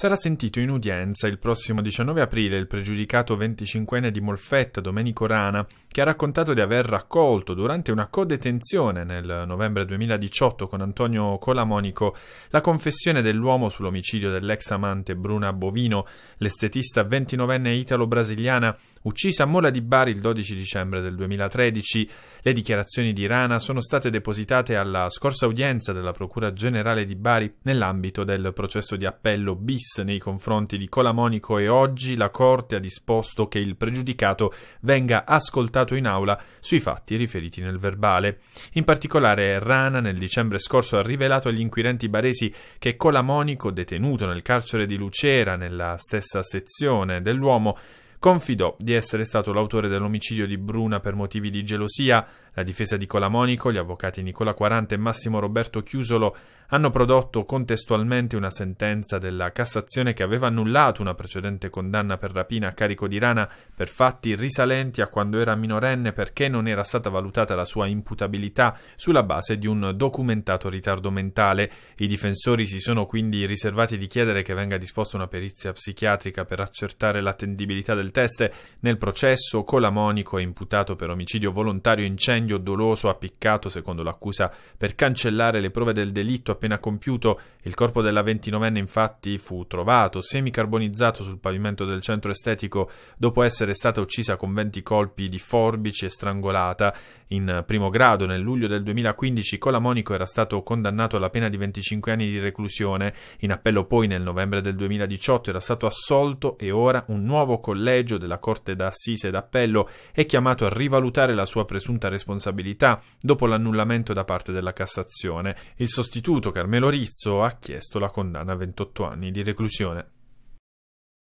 Sarà sentito in udienza il prossimo 19 aprile il pregiudicato 25enne di Molfetta, Domenico Rana, che ha raccontato di aver raccolto durante una codetenzione nel novembre 2018 con Antonio Colamonico la confessione dell'uomo sull'omicidio dell'ex amante Bruna Bovino, l'estetista 29enne italo-brasiliana uccisa a Mola di Bari il 12 dicembre del 2013. Le dichiarazioni di Rana sono state depositate alla scorsa udienza della Procura Generale di Bari nell'ambito del processo di appello bis Davis nei confronti di Colamonico e oggi la Corte ha disposto che il pregiudicato venga ascoltato in aula sui fatti riferiti nel verbale. In particolare Rana nel dicembre scorso ha rivelato agli inquirenti baresi che Colamonico, detenuto nel carcere di Lucera, nella stessa sezione dell'uomo, confidò di essere stato l'autore dell'omicidio di Bruna per motivi di gelosia, la difesa di Colamonico, gli avvocati Nicola Quarante e Massimo Roberto Chiusolo hanno prodotto contestualmente una sentenza della Cassazione che aveva annullato una precedente condanna per rapina a carico di Rana per fatti risalenti a quando era minorenne perché non era stata valutata la sua imputabilità sulla base di un documentato ritardo mentale. I difensori si sono quindi riservati di chiedere che venga disposta una perizia psichiatrica per accertare l'attendibilità del test. Nel processo Colamonico è imputato per omicidio volontario incendio omicidio doloso appiccato, secondo l'accusa, per cancellare le prove del delitto appena compiuto. Il corpo della 29enne, infatti, fu trovato semicarbonizzato sul pavimento del centro estetico dopo essere stata uccisa con 20 colpi di forbici e strangolata. In primo grado, nel luglio del 2015, Colamonico era stato condannato alla pena di 25 anni di reclusione. In appello, poi, nel novembre del 2018, era stato assolto e ora un nuovo collegio della Corte d'Assise d'Appello è chiamato a rivalutare la sua presunta responsabilità responsabilità dopo l'annullamento da parte della Cassazione. Il sostituto Carmelo Rizzo ha chiesto la condanna a 28 anni di reclusione.